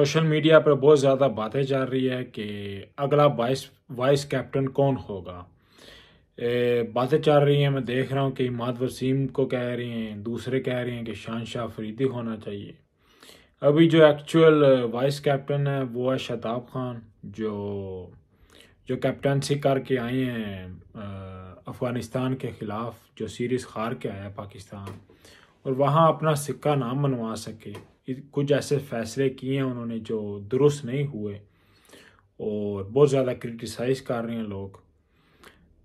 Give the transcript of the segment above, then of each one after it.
social media पर बहुत ज़्यादा बातें चल रही है कि अगला वाइस वाइस कैप्टन कौन होगा बातें चल रही हैं मैं देख रहा हूँ कि इमाद वसीम को कह रहे हैं दूसरे कह रहे हैं कि शान शाह फरीदी होना चाहिए अभी जो एक्चुअल वाइस कैप्टन है वो है शताब खान जो जो कैप्टनसी करके आए हैं अफ़गानिस्तान के ख़िलाफ़ जो सीरीज़ हार के आया पाकिस्तान और वहाँ अपना सिक्का नाम मनवा सके कुछ ऐसे फैसले किए हैं उन्होंने जो दुरुस्त नहीं हुए और बहुत ज़्यादा क्रिटिसाइज़ कर रहे हैं लोग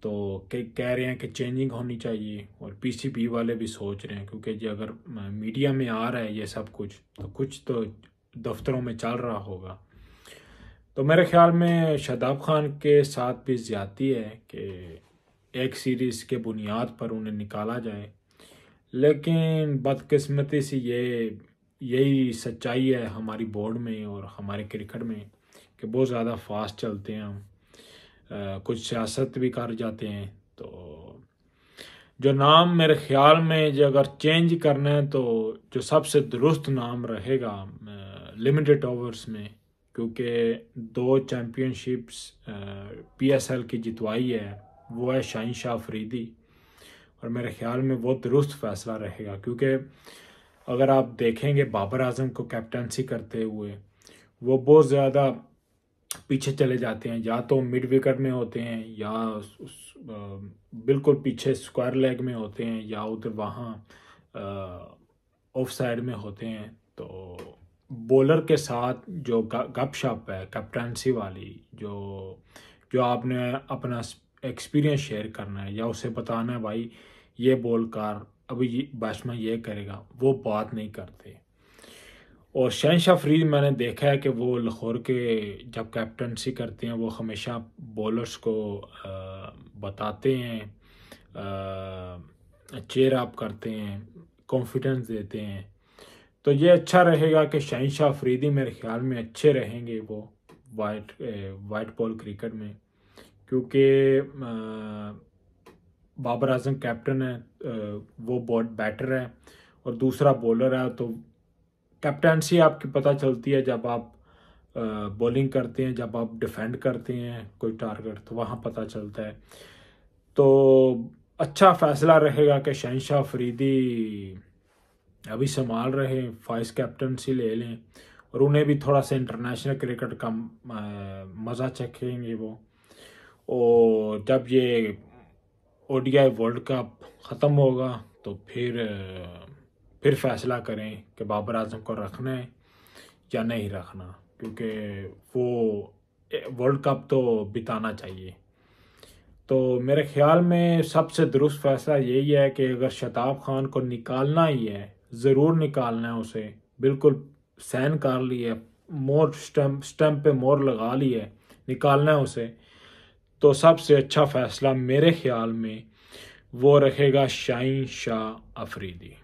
तो कई कह रहे हैं कि चेंजिंग होनी चाहिए और पीसीबी वाले भी सोच रहे हैं क्योंकि जी अगर मीडिया में आ रहा है ये सब कुछ तो कुछ तो दफ्तरों में चल रहा होगा तो मेरे ख्याल में शदाब खान के साथ भी ज्यादा है कि एक सीरीज़ के बुनियाद पर उन्हें निकाला जाए लेकिन बदकिस्मती से ये यही सच्चाई है हमारी बोर्ड में और हमारे क्रिकेट में कि बहुत ज़्यादा फास्ट चलते हैं हम कुछ सियासत भी कर जाते हैं तो जो नाम मेरे ख्याल में जो अगर चेंज करना है तो जो सबसे दुरुस्त नाम रहेगा लिमिटेड ओवर्स में क्योंकि दो चैम्पियनशिप्स पीएसएल की जितवाई है वो है शाहिशाह फरीदी और मेरे ख्याल में वो दुरुस्त फैसला रहेगा क्योंकि अगर आप देखेंगे बाबर आजम को कैप्टनसी करते हुए वो बहुत ज़्यादा पीछे चले जाते हैं या तो मिड विकेट में होते हैं या उस, बिल्कुल पीछे स्क्वायर लेग में होते हैं या उधर वहाँ ऑफ साइड में होते हैं तो बॉलर के साथ जो गप शप है कैप्टनसी वाली जो जो आपने अपना एक्सपीरियंस शेयर करना है या उसे बताना है भाई ये बॉल कर अब ये बादशाह ये करेगा वो बात नहीं करते और शहनशाह फरीद मैंने देखा है कि वो लाहौर के जब कैप्टनसी करते हैं वो हमेशा बॉलर्स को बताते हैं चेयर अप करते हैं कॉन्फिडेंस देते हैं तो ये अच्छा रहेगा कि शहनशाह फरीदी मेरे ख्याल में अच्छे रहेंगे वो वाइट वाइट बॉल क्रिकेट में क्योंकि बाबर आजम कैप्टन है वो बहुत बैटर है और दूसरा बॉलर है तो कैप्टनसी आपकी पता चलती है जब आप बॉलिंग करते हैं जब आप डिफेंड करते हैं कोई टारगेट तो वहाँ पता चलता है तो अच्छा फैसला रहेगा कि शहनशाह फरीदी अभी संभाल रहे वाइस कैप्टनसी ले लें और उन्हें भी थोड़ा सा इंटरनेशनल क्रिकेट का मज़ा चखेंगे वो और जब ये ओडीआई वर्ल्ड कप ख़त्म होगा तो फिर फिर फैसला करें कि बाबर आजम को रखना है या नहीं रखना क्योंकि वो वर्ल्ड कप तो बिताना चाहिए तो मेरे ख्याल में सबसे दुरुस्त फैसला यही है कि अगर शताब खान को निकालना ही है ज़रूर निकालना है उसे बिल्कुल सैन कर लिया मोर स्टम्प स्टम्प पे मोर लगा लिया निकालना है उसे तो सबसे अच्छा फैसला मेरे ख्याल में वो रखेगा शाइन शाह अफरीदी